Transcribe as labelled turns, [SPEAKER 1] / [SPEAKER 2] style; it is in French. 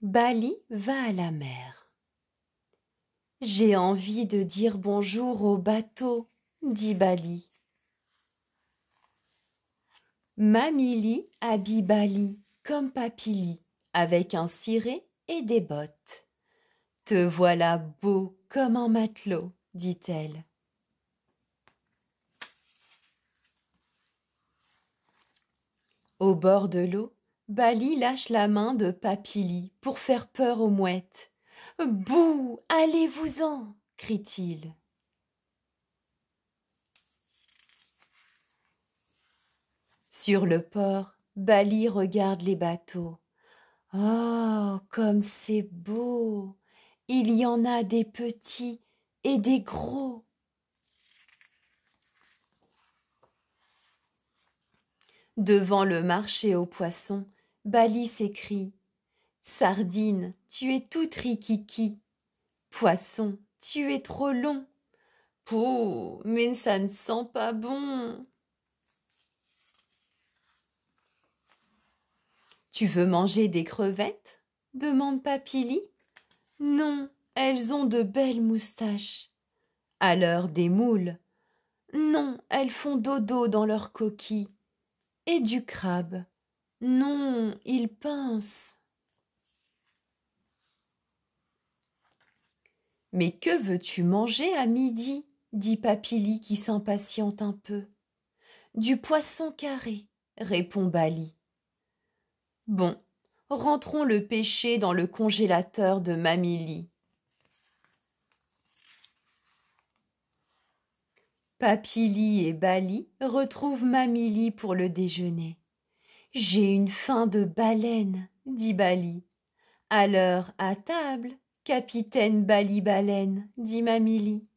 [SPEAKER 1] Bali va à la mer. J'ai envie de dire bonjour au bateau, dit Bali. Mamili habille Bali comme Papili, avec un ciré et des bottes. Te voilà beau comme un matelot, dit-elle. Au bord de l'eau, Bali lâche la main de Papili pour faire peur aux mouettes. Bouh. Allez vous en. Crie t-il. Sur le port, Bali regarde les bateaux. Oh. Comme c'est beau. Il y en a des petits et des gros. Devant le marché aux poissons, Bali s'écrie Sardine, tu es toute rikiki. Poisson, tu es trop long. Pouh, mais ça ne sent pas bon. Tu veux manger des crevettes demande Papili. Non, elles ont de belles moustaches. À l'heure des moules. Non, elles font dodo dans leurs coquilles. Et du crabe. Non, il pince. Mais que veux-tu manger à midi dit Papili qui s'impatiente un peu. Du poisson carré, répond Bali. Bon, rentrons le péché dans le congélateur de Mamili. Papili et Bali retrouvent Mamili pour le déjeuner. J'ai une faim de baleine, dit Bali. À l'heure à table, capitaine Bali Baleine, dit Mamilie.